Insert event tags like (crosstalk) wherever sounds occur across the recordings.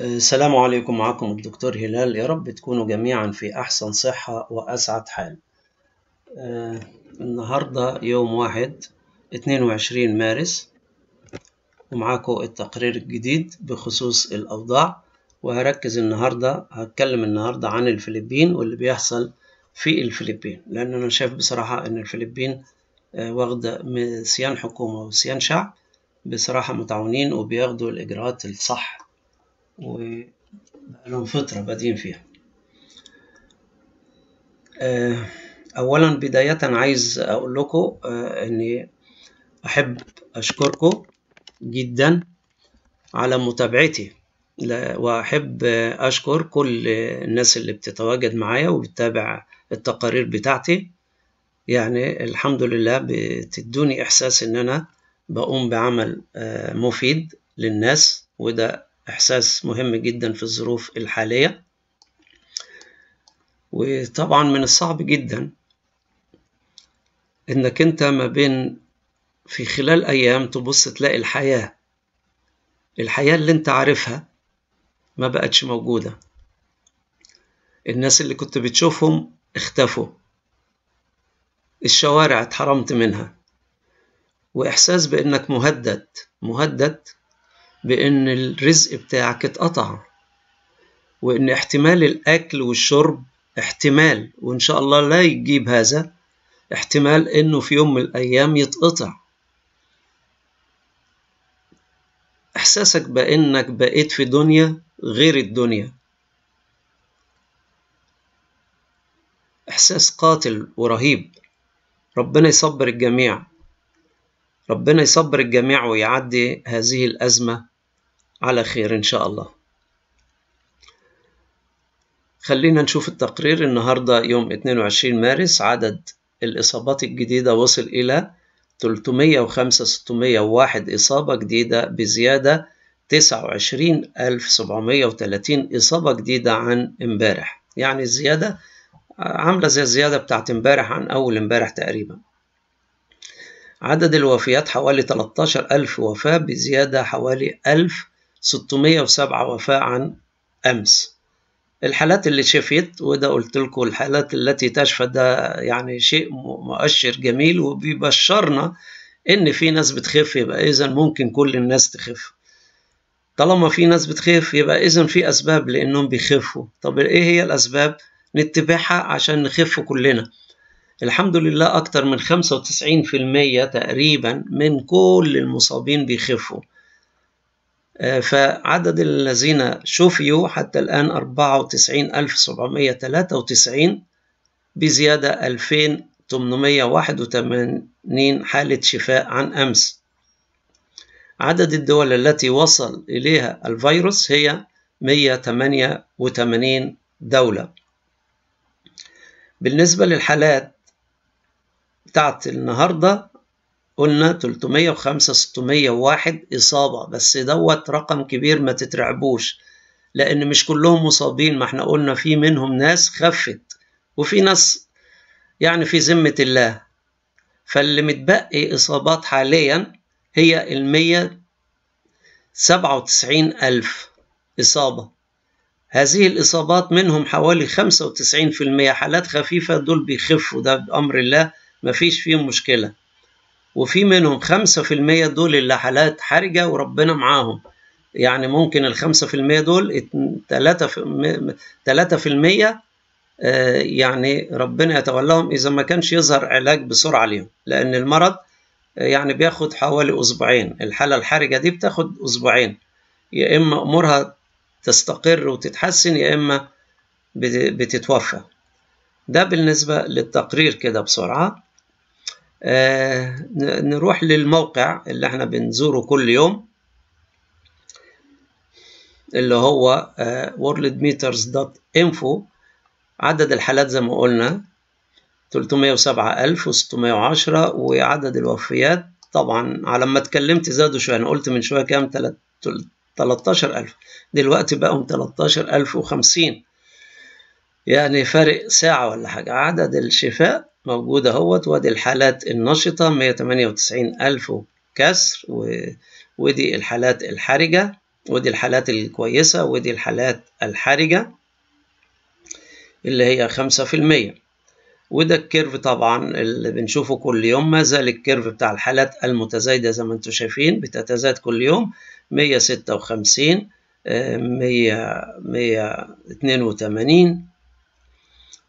السلام عليكم معكم الدكتور هلال يا رب تكونوا جميعا في أحسن صحة وأسعد حال آه، النهاردة يوم واحد 22 مارس ومعاكم التقرير الجديد بخصوص الأوضاع وهركز النهاردة هتكلم النهاردة عن الفلبين واللي بيحصل في الفلبين لأن أنا شايف بصراحة إن الفلبين آه واخدة سيان حكومة وسيان شعب بصراحة متعاونين وبياخدوا الإجراءات الصح ولهم فترة بادئين فيها آه، أولا بداية عايز أقول لكم آه، إني أحب أشكركم جدا على متابعتي وأحب أشكر كل الناس اللي بتتواجد معايا وبتتابع التقارير بتاعتي يعني الحمد لله بتدوني إحساس إن أنا بقوم بعمل آه، مفيد للناس وده إحساس مهم جدا في الظروف الحالية وطبعا من الصعب جدا إنك أنت ما بين في خلال أيام تبص تلاقي الحياة الحياة اللي أنت عارفها ما بقتش موجودة الناس اللي كنت بتشوفهم اختفوا الشوارع اتحرمت منها وإحساس بإنك مهدد مهدد بإن الرزق بتاعك اتقطع وإن احتمال الأكل والشرب احتمال وإن شاء الله لا يجيب هذا احتمال إنه في يوم من الأيام يتقطع إحساسك بأنك بقيت في دنيا غير الدنيا إحساس قاتل ورهيب ربنا يصبر الجميع ربنا يصبر الجميع ويعدي هذه الأزمة على خير إن شاء الله خلينا نشوف التقرير النهاردة يوم 22 مارس عدد الإصابات الجديدة وصل إلى 305 إصابة جديدة بزيادة 29730 إصابة جديدة عن امبارح يعني الزيادة عاملة زي الزيادة بتاعت امبارح عن أول امبارح تقريبا عدد الوفيات حوالي 13000 وفاة بزيادة حوالي 1000 607 وفاة عن أمس الحالات اللي شفيت وده قلت لكم الحالات التي تشفى ده يعني شيء مؤشر جميل وبيبشرنا ان في ناس بتخف يبقى اذا ممكن كل الناس تخف طالما في ناس بتخف يبقى اذا في اسباب لانهم بيخفوا طب ايه هي الاسباب نتبعها عشان نخف كلنا الحمد لله اكتر من 95% تقريبا من كل المصابين بيخفوا آه، فعدد الذين شفيوا حتى الآن 94793 بزيادة 2881 حالة شفاء عن أمس عدد الدول التي وصل إليها الفيروس هي 188 دولة بالنسبة للحالات بتاعت النهاردة قلنا 305 601 إصابة بس دوت رقم كبير ما تترعبوش لأن مش كلهم مصابين ما احنا قلنا في منهم ناس خفت وفي ناس يعني في ذمة الله فاللي متبقي إصابات حاليا هي المية سبعة وتسعين ألف إصابة هذه الإصابات منهم حوالي خمسة وتسعين في المية حالات خفيفة دول بيخفوا ده بأمر الله مفيش فيهم مشكلة وفي منهم خمسة في المية دول اللي حالات حرجة وربنا معاهم يعني ممكن الخمسة في المية دول تلاتة في المية آه، يعني ربنا يتولاهم إذا ما كانش يظهر علاج بسرعة ليهم لأن المرض آه، يعني بياخد حوالي أسبوعين الحالة الحرجة دي بتاخد أسبوعين يا إما أمورها تستقر وتتحسن يا إما بتتوفى ده بالنسبة للتقرير كده بسرعة آه، نروح للموقع اللي احنا بنزوره كل يوم اللي هو آه، worldmeters.info عدد الحالات زي ما قلنا 307610 وعدد الوفيات طبعا على ما اتكلمت زادوا شويه انا قلت من شويه كام 13000 دلوقتي بقوا 13050 يعني فارق ساعه ولا حاجه عدد الشفاء موجود اهوت وادي الحالات النشطة 198 ألف كسر ودي الحالات الحرجة ودي الحالات الكويسة ودي الحالات الحرجة اللي هي خمسة في المية وده الكيرف طبعا اللي بنشوفه كل يوم ما زال الكيرف بتاع الحالات المتزايدة زي ما انتم شايفين بتتزايد كل يوم مية ستة وخمسين آه، مية مية اتنين وتمانين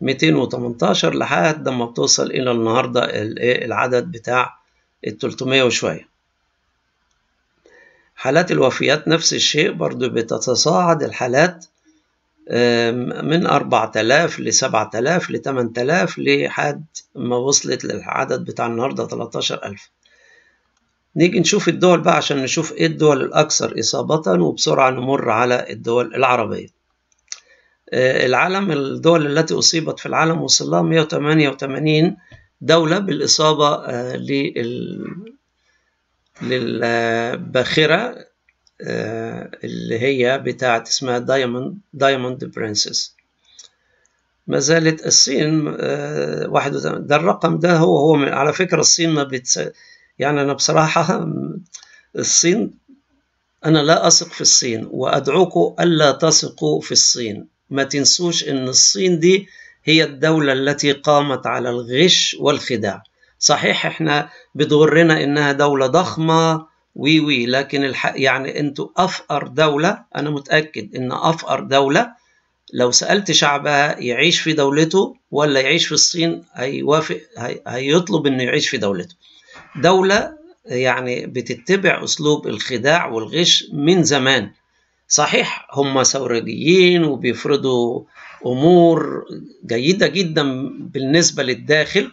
218 لحد لما بتوصل إلى النهاردة إيه، العدد بتاع ال 300 وشوية حالات الوفيات نفس الشيء برضو بتتصاعد الحالات من 4000 ل 7000 ل 8000 لحد ما وصلت للعدد بتاع النهارده 13000 نيجي نشوف الدول بقى عشان نشوف ايه الدول الاكثر اصابة وبسرعة نمر على الدول العربية آه، العالم الدول التي أصيبت في العالم وصل لها 188 دولة بالإصابة آه، للباخرة آه، اللي هي بتاعة اسمها دايموند دايموند برنسس ما زالت الصين واحد ده الرقم ده هو هو من على فكرة الصين ما بتس يعني أنا بصراحة (laughs) الصين أنا لا أثق في الصين وأدعوكم ألا تثقوا في الصين ما تنسوش ان الصين دي هي الدولة التي قامت على الغش والخداع صحيح احنا بتغرنا انها دولة ضخمة وي وي لكن الحق يعني انتوا افقر دولة انا متأكد ان افقر دولة لو سألت شعبها يعيش في دولته ولا يعيش في الصين هيوافق هي هيطلب انه يعيش في دولته دولة يعني بتتبع اسلوب الخداع والغش من زمان صحيح هم ثورجيين وبيفرضوا امور جيده جدا بالنسبه للداخل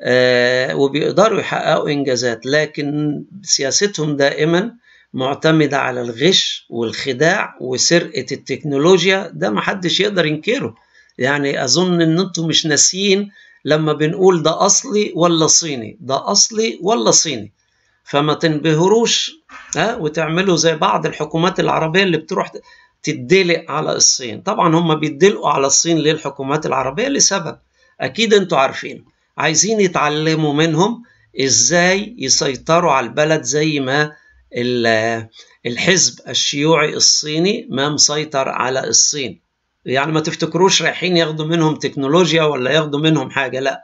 آه، وبيقدروا يحققوا انجازات لكن سياستهم دائما معتمده على الغش والخداع وسرقه التكنولوجيا ده محدش يقدر ينكره يعني اظن ان انتم مش ناسيين لما بنقول ده اصلي ولا صيني ده اصلي ولا صيني فما تنبهروش ها وتعملوا زي بعض الحكومات العربيه اللي بتروح تدلق على الصين طبعا هم بيدلقوا على الصين ليه الحكومات العربيه لسبب اكيد انتوا عارفين عايزين يتعلموا منهم ازاي يسيطروا على البلد زي ما الحزب الشيوعي الصيني ما مسيطر على الصين يعني ما تفتكروش رايحين ياخدوا منهم تكنولوجيا ولا ياخدوا منهم حاجه لا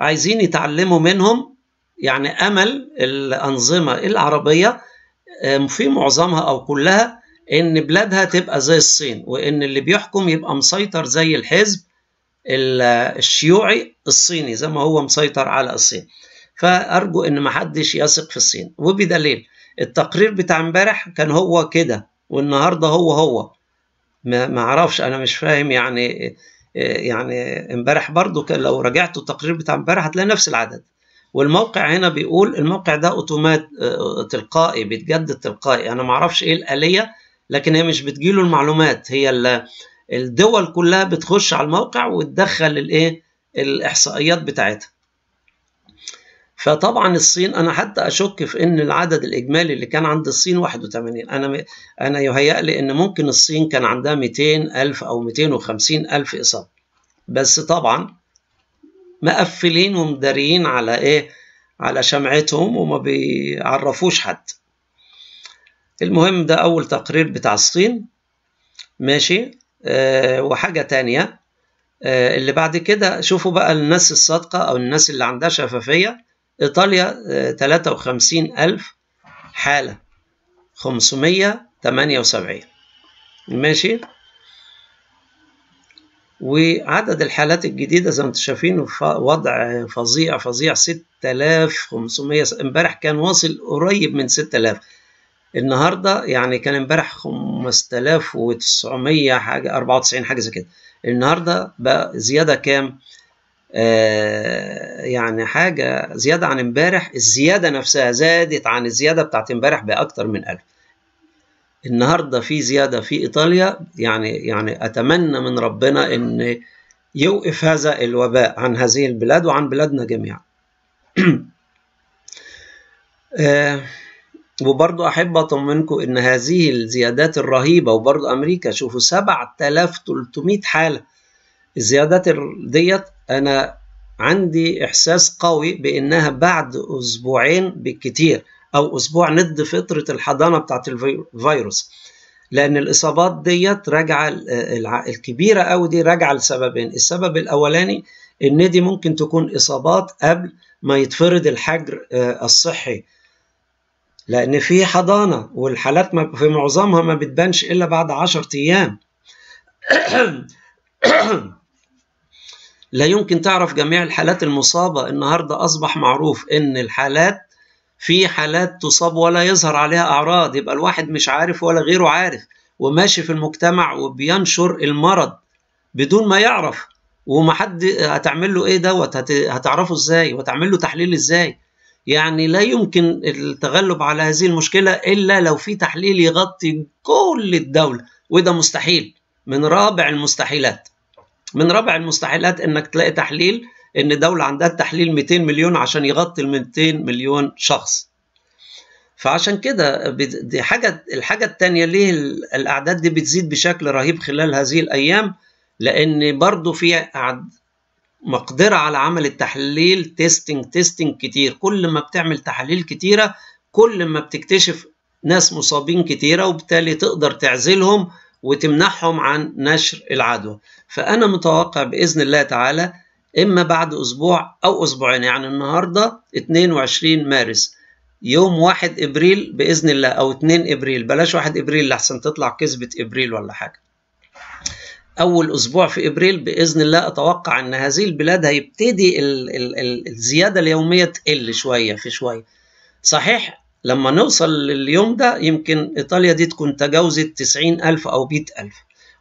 عايزين يتعلموا منهم يعني امل الانظمه العربيه آه، في معظمها او كلها ان بلادها تبقى زي الصين وان اللي بيحكم يبقى مسيطر زي الحزب الشيوعي الصيني زي ما هو مسيطر على الصين فارجو ان محدش يثق في الصين وبدليل التقرير بتاع امبارح كان هو كده والنهارده هو هو ما اعرفش انا مش فاهم يعني آه، يعني امبارح برضو لو رجعتوا التقرير بتاع امبارح هتلاقي نفس العدد والموقع هنا بيقول الموقع ده اوتومات آه، تلقائي بيتجدد تلقائي انا ما اعرفش ايه الاليه لكن هي مش بتجيله المعلومات هي الدول كلها بتخش على الموقع وتدخل الايه الاحصائيات بتاعتها فطبعا الصين انا حتى اشك في ان العدد الاجمالي اللي كان عند الصين 81 انا انا يهيأ لي ان ممكن الصين كان عندها 200 الف او 250 الف اصابه بس طبعا مقفلين ومداريين على ايه على شمعتهم وما بيعرفوش حد المهم ده اول تقرير بتاع الصين ماشي أه وحاجه تانية أه اللي بعد كده شوفوا بقى الناس الصادقه او الناس اللي عندها شفافيه ايطاليا أه 53 الف حاله 578 ماشي وعدد الحالات الجديدة زي ما انتم شايفين وضع فظيع فظيع 6500 امبارح كان واصل قريب من 6000 النهاردة يعني كان امبارح 5900 حاجة 94 حاجة زي كده النهاردة بقى زيادة كام؟ آه يعني حاجة زيادة عن امبارح الزيادة نفسها زادت عن الزيادة بتاعت امبارح بأكتر من 1000 النهارده في زياده في ايطاليا يعني يعني اتمنى من ربنا ان يوقف هذا الوباء عن هذه البلاد وعن بلادنا جميعا. (clears throat) آه، وبرضو أحب أطمنكم إن هذه الزيادات الرهيبة وبرضو أمريكا شوفوا 7300 حالة الزيادات ديت أنا عندي إحساس قوي بإنها بعد أسبوعين بالكتير أو أسبوع ند فطره الحضانة بتاعت الفيروس لأن الإصابات ديت راجعة الكبيرة أوي دي راجعة لسببين السبب الأولاني إن دي ممكن تكون إصابات قبل ما يتفرض الحجر آه، الصحي لأن في حضانة والحالات في معظمها ما بتبانش إلا بعد 10 أيام (coughs) لا يمكن تعرف جميع الحالات المصابة النهاردة أصبح معروف إن الحالات في حالات تصاب ولا يظهر عليها أعراض يبقى الواحد مش عارف ولا غيره عارف وماشي في المجتمع وبينشر المرض بدون ما يعرف وما حد هتعمل له ايه دوت هتعرفه ازاي وتعمل له تحليل ازاي يعني لا يمكن التغلب على هذه المشكله الا لو في تحليل يغطي كل الدوله وده مستحيل من رابع المستحيلات من رابع المستحيلات انك تلاقي تحليل ان دوله عندها التحليل 200 مليون عشان يغطي ال 200 مليون شخص فعشان كده دي حاجه الحاجه الثانيه ليه الاعداد دي بتزيد بشكل رهيب خلال هذه الايام لان برضو في مقدرة على عمل التحليل تيستنج تيستنج كتير كل ما بتعمل تحاليل كتيرة كل ما بتكتشف ناس مصابين كتيرة وبالتالي تقدر تعزلهم وتمنحهم عن نشر العدوى فأنا متوقع بإذن الله تعالى إما بعد أسبوع أو أسبوعين يعني النهاردة 22 مارس يوم 1 إبريل بإذن الله أو 2 إبريل بلاش 1 إبريل لحسن تطلع كذبة إبريل ولا حاجة أول أسبوع في إبريل بإذن الله أتوقع أن هذه البلاد هيبتدي ال ال ال الزيادة اليومية تقل شوية في شوية صحيح لما نوصل لليوم ده يمكن إيطاليا دي تكون تجاوزت 90 ألف أو 100 ألف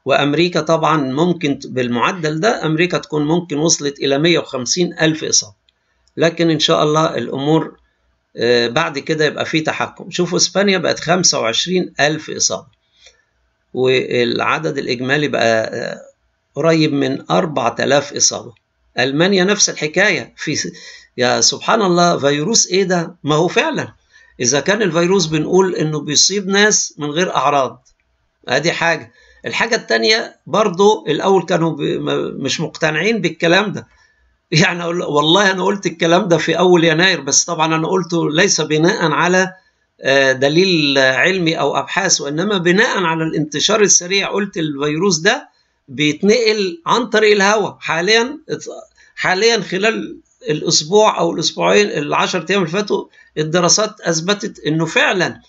وأمريكا طبعا ممكن بالمعدل ده أمريكا تكون ممكن وصلت إلى 150 ألف إصابة لكن إن شاء الله الأمور آه، بعد كده يبقى في تحكم شوفوا إسبانيا بقت 25 ألف إصابة والعدد الإجمالي بقى آه، قريب من 4000 إصابة ألمانيا نفس الحكاية في يا سبحان الله فيروس إيه ده ما هو فعلا إذا كان الفيروس بنقول إنه بيصيب ناس من غير أعراض أدي حاجة الحاجة التانية برضو الأول كانوا مش مقتنعين بالكلام ده يعني والله أنا قلت الكلام ده في أول يناير بس طبعا أنا قلته ليس بناء على آه، دليل علمي أو أبحاث وإنما بناء على الانتشار السريع قلت الفيروس ده بيتنقل عن طريق الهواء حاليا حاليا خلال الأسبوع أو الأسبوعين العشر أيام اللي فاتوا الدراسات أثبتت إنه فعلا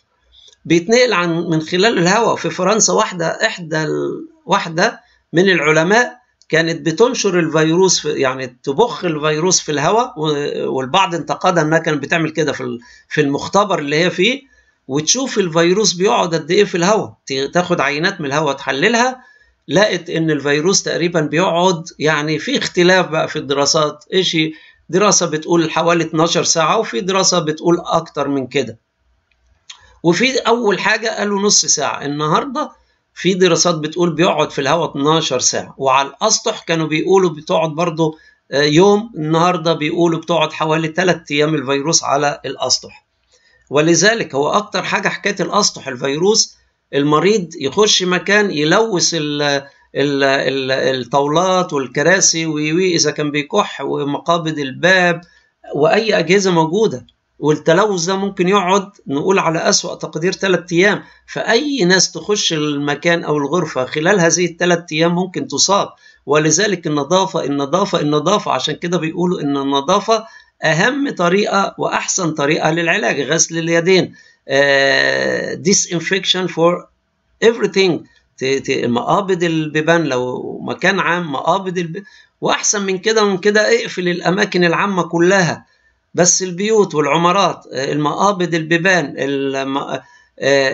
بيتنقل عن من خلال الهواء في فرنسا واحدة إحدى واحدة من العلماء كانت بتنشر الفيروس في يعني تبخ الفيروس في الهواء والبعض انتقدها انها كانت بتعمل كده في في المختبر اللي هي فيه وتشوف الفيروس بيقعد قد ايه في الهواء تاخد عينات من الهواء تحللها لقت ان الفيروس تقريبا بيقعد يعني في اختلاف بقى في الدراسات شيء دراسه بتقول حوالي 12 ساعه وفي دراسه بتقول اكتر من كده وفي اول حاجه قالوا نص ساعه النهارده في دراسات بتقول بيقعد في الهواء 12 ساعه وعلى الاسطح كانوا بيقولوا بتقعد برضه آه، يوم النهارده بيقولوا بتقعد حوالي 3 ايام الفيروس على الاسطح ولذلك هو اكتر حاجه حكايه الاسطح الفيروس المريض يخش مكان يلوث الطاولات والكراسي ويوي اذا كان بيكح ومقابض الباب واي اجهزه موجوده والتلوث ده ممكن يقعد نقول على أسوأ تقدير ثلاث أيام فأي ناس تخش المكان أو الغرفة خلال هذه الثلاث أيام ممكن تصاب ولذلك النظافة النظافة النظافة عشان كده بيقولوا إن النظافة أهم طريقة وأحسن طريقة للعلاج غسل اليدين ديسانفكشن آه، فور everything مقابض البيبان لو مكان عام مقابض الب... واحسن من كده من كده اقفل الاماكن العامه كلها بس البيوت والعمارات آه، المقابض البيبان آه،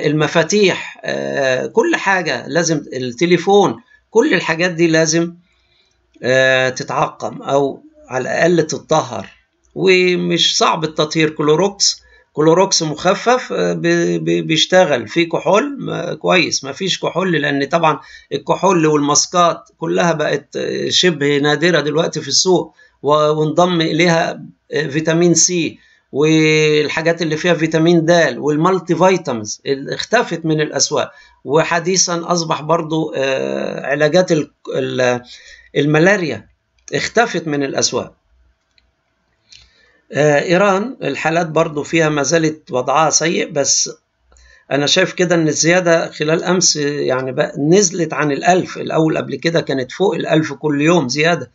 المفاتيح آه، كل حاجة لازم التليفون كل الحاجات دي لازم تتعقم أو على الأقل تتطهر ومش صعب التطهير كلوروكس كلوروكس مخفف بيشتغل في كحول كويس ما فيش كحول لان طبعا الكحول والماسكات كلها بقت شبه نادره دلوقتي في السوق وانضم اليها آه، فيتامين سي والحاجات اللي فيها فيتامين د والمالتي فيتامينز اختفت من الاسواق وحديثا اصبح برضو آه، علاجات الملاريا اختفت من الاسواق آه، ايران الحالات برضو فيها ما زالت وضعها سيء بس انا شايف كده ان الزياده خلال امس يعني بقى نزلت عن الالف الاول قبل كده كانت فوق الالف كل يوم زياده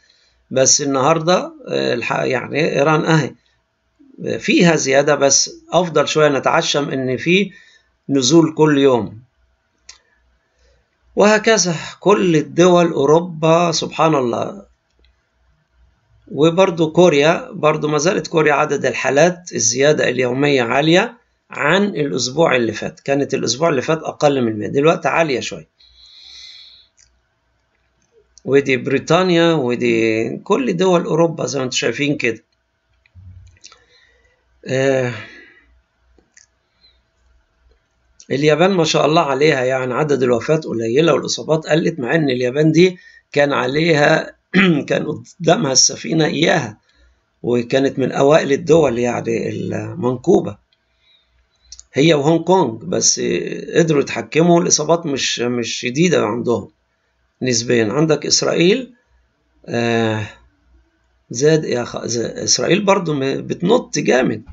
بس النهارده آه، يعني ايران اهي آه، فيها زياده بس افضل شويه نتعشم ان في نزول كل يوم وهكذا كل الدول اوروبا سبحان الله وبرضو كوريا برضو ما زالت كوريا عدد الحالات الزياده اليوميه عاليه عن الاسبوع اللي فات كانت الاسبوع اللي فات اقل من مئة دلوقتي عاليه شويه ودي بريطانيا ودي كل دول أوروبا زي ما انتم شايفين كده آه اليابان ما شاء الله عليها يعني عدد الوفاة قليلة والإصابات قلت مع إن اليابان دي كان عليها (clears throat) كان قدامها السفينة إياها وكانت من أوائل الدول يعني المنكوبة هي وهونج كونج بس قدروا يتحكموا الإصابات مش مش شديدة عندهم نسبيا عندك إسرائيل آه زاد يا خ... إسرائيل برضو بتنط جامد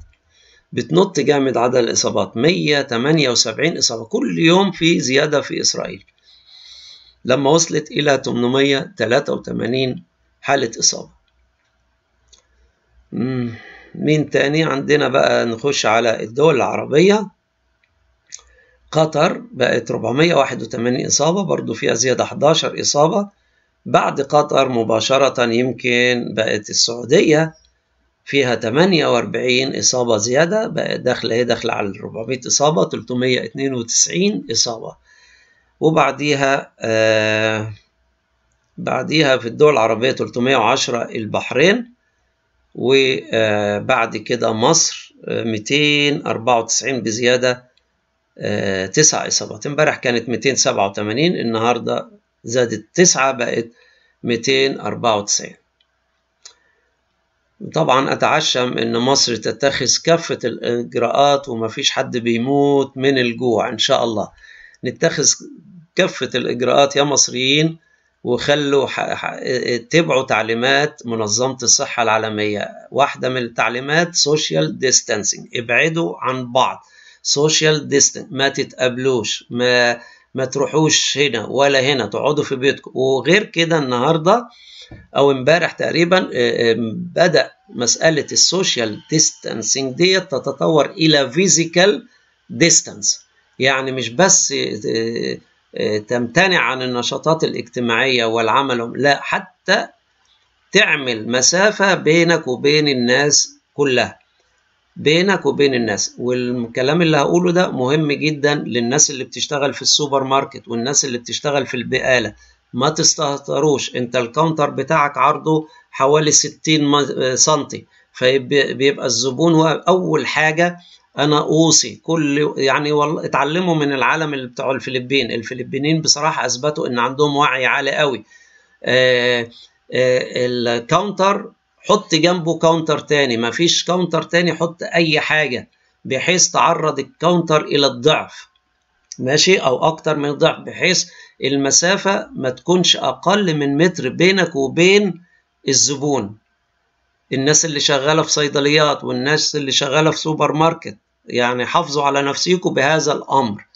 بتنط جامد عدد الإصابات 178 إصابة كل يوم في زيادة في إسرائيل لما وصلت إلى 883 حالة إصابة مين تاني عندنا بقى نخش على الدول العربية قطر بقت 481 إصابة برضو فيها زيادة 11 إصابة بعد قطر مباشرة يمكن بقت السعودية فيها 48 إصابة زيادة بقت داخلة إيه؟ هي داخلة على 400 إصابة 392 إصابة وبعديها آه بعديها في الدول العربية 310 البحرين وبعد كده مصر 294 آه، بزيادة تسع إصابات امبارح كانت 287 النهاردة زادت تسعة بقت 294 طبعا أتعشم إن مصر تتخذ كافة الإجراءات ومفيش حد بيموت من الجوع إن شاء الله نتخذ كافة الإجراءات يا مصريين وخلوا اتبعوا تعليمات منظمة الصحة العالمية واحدة من التعليمات سوشيال ديستانسينج ابعدوا عن بعض سوشيال ديستنس ما تتقابلوش ما ما تروحوش هنا ولا هنا تقعدوا في بيتكم وغير كده النهارده او امبارح تقريبا آه، آه، بدا مساله السوشيال ديستانسينج ديت تتطور الى فيزيكال ديستانس يعني مش بس آه، تمتنع عن النشاطات الاجتماعيه والعمل لا حتى تعمل مسافه بينك وبين الناس كلها بينك وبين الناس والكلام اللي هقوله ده مهم جدا للناس اللي بتشتغل في السوبر ماركت والناس اللي بتشتغل في البقالة ما تستهتروش انت الكاونتر بتاعك عرضه حوالي 60 سنتي فبيبقى الزبون هو اول حاجه انا اوصي كل يعني والله اتعلموا من العالم بتاعه الفلبين الفلبينيين بصراحه اثبتوا ان عندهم وعي عالي قوي آه آه الكاونتر حط جنبه كاونتر تاني مفيش كاونتر تاني حط اي حاجه بحيث تعرض الكاونتر الى الضعف ماشي او اكتر من الضعف بحيث المسافه ما تكونش اقل من متر بينك وبين الزبون الناس اللي شغاله في صيدليات والناس اللي شغاله في سوبر ماركت يعني حافظوا على نفسيكم بهذا الامر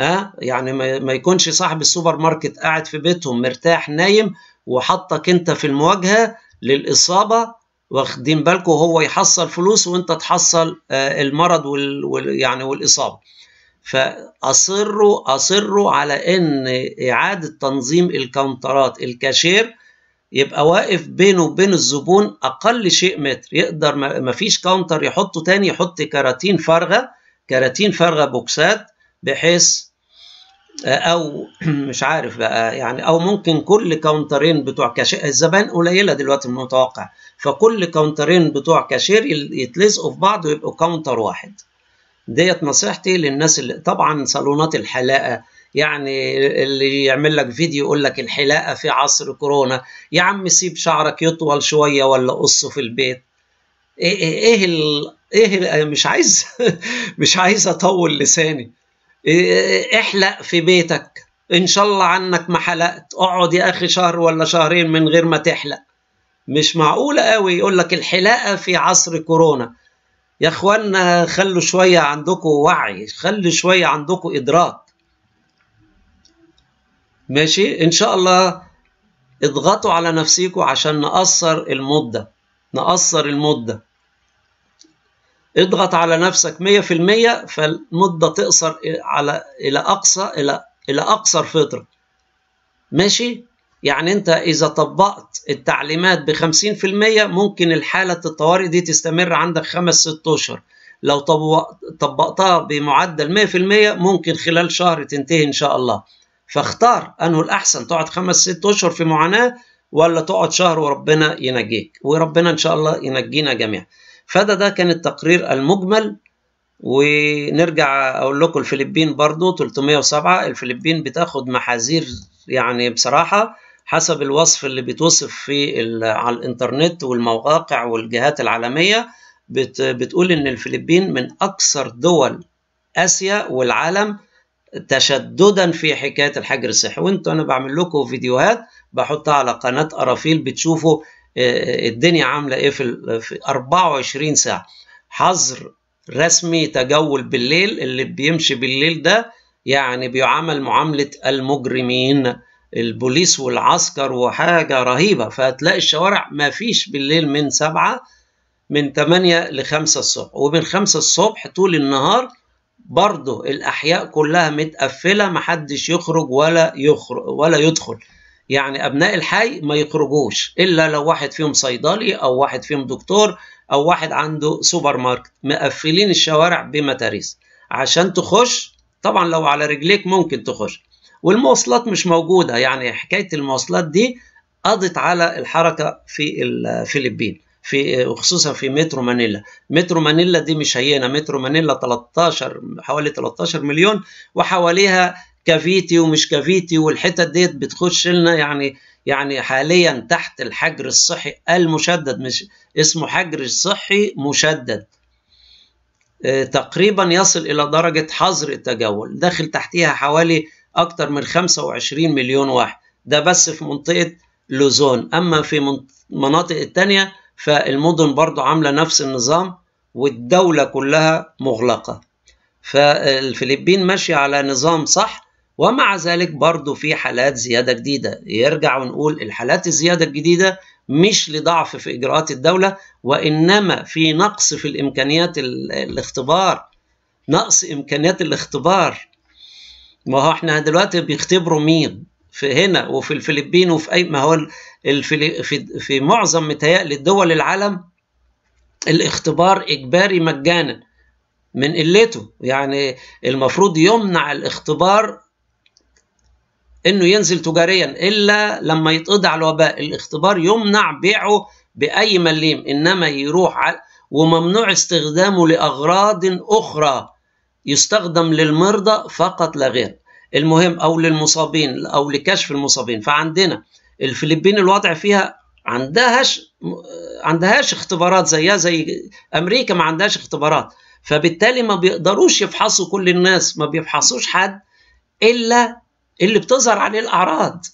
ها يعني ما يكونش صاحب السوبر ماركت قاعد في بيتهم مرتاح نايم وحطك انت في المواجهه للاصابه واخدين بالكم هو يحصل فلوس وانت تحصل آه، المرض وال يعني والاصابه فاصروا اصروا على ان اعاده تنظيم الكاونترات الكاشير يبقى واقف بينه وبين الزبون اقل شيء متر يقدر ما فيش كاونتر يحطه تاني يحط كراتين فارغه كراتين فارغه بوكسات بحيث او (clears throat) مش عارف بقى يعني او ممكن كل كاونترين بتوع كاشير الزبائن قليله دلوقتي من المتوقع فكل كاونترين بتوع كاشير يتلزقوا في بعض ويبقوا كاونتر واحد ديت نصيحتي للناس اللي طبعا صالونات الحلاقه يعني اللي يعمل لك فيديو يقول لك الحلاقه في عصر كورونا يا عم سيب شعرك يطول شويه ولا قصه في البيت ايه ايه, إيه, إيه مش عايز (laughs) مش عايز اطول لساني إيه، احلق في بيتك ان شاء الله عنك ما حلقت اقعد يا اخي شهر ولا شهرين من غير ما تحلق مش معقولة قوي يقول لك الحلاقة في عصر كورونا يا اخوانا خلوا شوية عندكم وعي خلوا شوية عندكم ادراك ماشي ان شاء الله اضغطوا على نفسيكم عشان نقصر المدة نقصر المدة اضغط على نفسك 100% فالمدة تقصر على إلى أقصى إلى إلى أقصر فترة ماشي يعني أنت إذا طبقت التعليمات ب 50% ممكن الحالة الطوارئ دي تستمر عندك خمس ست أشهر لو طبقتها بمعدل 100% ممكن خلال شهر تنتهي إن شاء الله فاختار أنه الأحسن تقعد خمس ست أشهر في معاناة ولا تقعد شهر وربنا ينجيك وربنا إن شاء الله ينجينا جميعا فده ده كان التقرير المجمل ونرجع اقول لكم الفلبين برضو 307 الفلبين بتاخد محاذير يعني بصراحه حسب الوصف اللي بيتوصف في على الانترنت والمواقع والجهات العالميه بت بتقول ان الفلبين من اكثر دول اسيا والعالم تشددا في حكايه الحجر الصحي وانتوا انا بعمل لكم فيديوهات بحطها على قناه ارافيل بتشوفوا آه، الدنيا عامله ايه في 24 ساعه حظر رسمي تجول بالليل اللي بيمشي بالليل ده يعني بيعامل معامله المجرمين البوليس والعسكر وحاجه رهيبه فهتلاقي الشوارع ما فيش بالليل من سبعة من 8 ل 5 الصبح ومن 5 الصبح طول النهار برضه الاحياء كلها متقفله محدش يخرج ولا يخرج ولا يدخل يعني أبناء الحي ما يخرجوش إلا لو واحد فيهم صيدلي أو واحد فيهم دكتور أو واحد عنده سوبر ماركت مقفلين الشوارع بمتاريس عشان تخش طبعا لو على رجليك ممكن تخش والمواصلات مش موجودة يعني حكاية المواصلات دي قضت على الحركة في الفلبين في وخصوصا في مترو مانيلا مترو مانيلا دي مش هينه مترو مانيلا 13 حوالي 13 مليون وحواليها كافيتي ومش كافيتي والحتت ديت بتخش لنا يعني يعني حاليا تحت الحجر الصحي المشدد مش اسمه حجر صحي مشدد آه، تقريبا يصل إلى درجة حظر التجول داخل تحتها حوالي أكثر من 25 مليون واحد ده بس في منطقة لوزون أما في مناطق التانية فالمدن برضو عاملة نفس النظام والدولة كلها مغلقة فالفلبين ماشية على نظام صح ومع ذلك برضو في حالات زيادة جديدة يرجع ونقول الحالات الزيادة الجديدة مش لضعف في إجراءات الدولة وإنما في نقص في الإمكانيات الاختبار نقص إمكانيات الاختبار ما هو احنا دلوقتي بيختبروا مين في هنا وفي الفلبين وفي أي ما هو في, في معظم متهيألي دول العالم الاختبار إجباري مجانا من قلته يعني المفروض يمنع الاختبار انه ينزل تجاريا الا لما يتقضي على الوباء الاختبار يمنع بيعه باي مليم انما يروح على وممنوع استخدامه لاغراض اخرى يستخدم للمرضى فقط لا غير المهم او للمصابين او لكشف المصابين فعندنا الفلبين الوضع فيها عندهاش عندهاش اختبارات زيها زي امريكا ما عندهاش اختبارات فبالتالي ما بيقدروش يفحصوا كل الناس ما بيفحصوش حد الا اللي بتظهر عليه الاعراض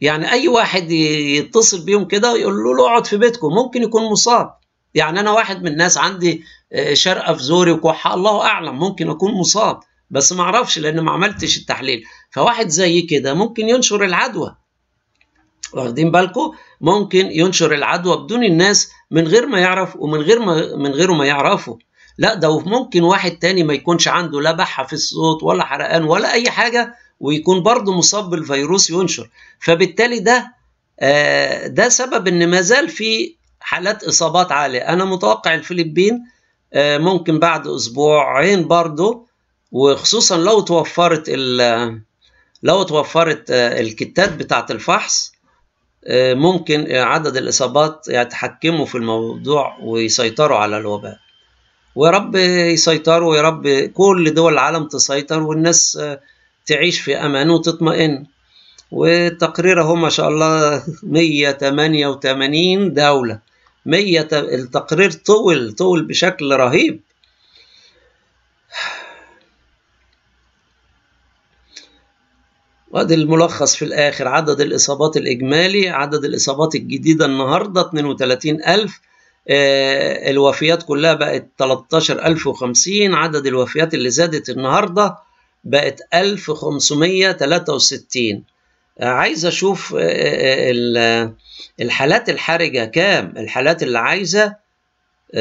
يعني اي واحد يتصل بيهم كده يقول له اقعد في بيتكم ممكن يكون مصاب يعني انا واحد من الناس عندي آه، شرقه في زوري وكحه الله اعلم ممكن اكون مصاب بس ما اعرفش لان ما عملتش التحليل فواحد زي كده ممكن ينشر العدوى واخدين بالكم ممكن ينشر العدوى بدون الناس من غير ما يعرف ومن غير ما من غيره ما يعرفوا لا ده ممكن واحد تاني ما يكونش عنده لا بحة في الصوت ولا حرقان ولا اي حاجه ويكون برضه مصاب بالفيروس ينشر فبالتالي ده آه، ده سبب ان ما زال في حالات اصابات عاليه انا متوقع الفلبين آه، ممكن بعد اسبوعين برضه وخصوصا لو توفرت لو توفرت آه، الكتات بتاعه الفحص ممكن عدد الاصابات يتحكموا في الموضوع ويسيطروا على الوباء ويا رب يسيطروا ويا رب كل دول العالم تسيطر والناس تعيش في أمان وتطمئن والتقرير اهو ما شاء الله 188 دولة 100 التقرير طول طول بشكل رهيب وادي الملخص في الآخر عدد الإصابات الإجمالي عدد الإصابات الجديدة النهاردة ألف آه، الوفيات كلها بقت 13050 عدد الوفيات اللي زادت النهارده بقت 1563 آه، عايز اشوف آه، آه، الحالات الحرجه كام الحالات اللي عايزه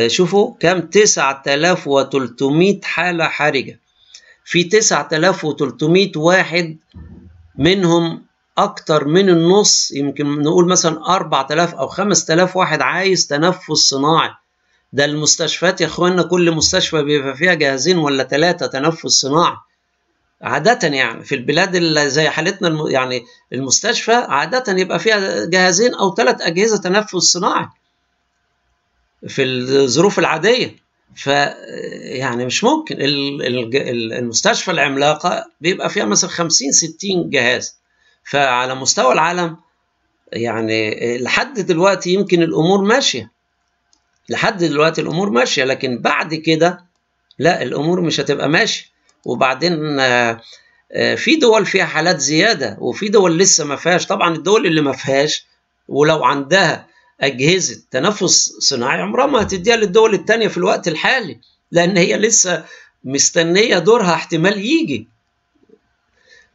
شوفوا كام 9300 حاله حرجه في 9300 واحد منهم اكتر من النص يمكن نقول مثلا 4000 او 5000 واحد عايز تنفس صناعي ده المستشفيات يا اخوانا كل مستشفى بيبقى فيها جهازين ولا ثلاثه تنفس صناعي عادة يعني في البلاد اللي زي حالتنا الم... يعني المستشفى عادة يبقى فيها جهازين أو ثلاث أجهزة تنفس صناعي في الظروف العادية ف يعني مش ممكن المستشفى العملاقة بيبقى فيها مثلا 50 60 جهاز فعلى مستوى العالم يعني لحد دلوقتي يمكن الأمور ماشية لحد دلوقتي الأمور ماشية لكن بعد كده لا الأمور مش هتبقى ماشية وبعدين آه، آه، في دول فيها حالات زياده وفي دول لسه ما فيهاش طبعا الدول اللي ما فيهاش ولو عندها اجهزه تنفس صناعي عمرها ما هتديها للدول الثانيه في الوقت الحالي لان هي لسه مستنيه دورها احتمال يجي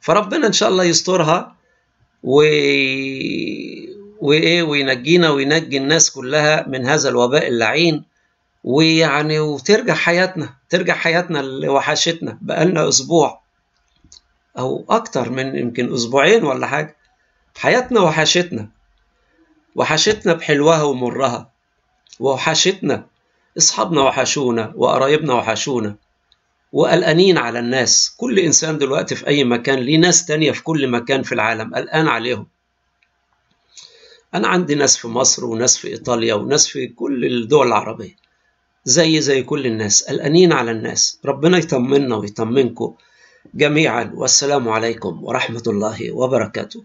فربنا ان شاء الله يسترها و وايه وينجينا وينجي الناس كلها من هذا الوباء اللعين ويعني وترجع حياتنا ترجع حياتنا اللي وحشتنا بقالنا اسبوع او اكتر من يمكن اسبوعين ولا حاجه حياتنا وحشتنا وحشتنا بحلوها ومرها وحشتنا اصحابنا وحشونا وقرايبنا وحشونا وقلقانين على الناس كل انسان دلوقتي في اي مكان ليه ناس تانية في كل مكان في العالم قلقان عليهم انا عندي ناس في مصر وناس في ايطاليا وناس في كل الدول العربيه زي زي كل الناس قلقانين على الناس ربنا يطمنا ويطمنكم جميعا والسلام عليكم ورحمة الله وبركاته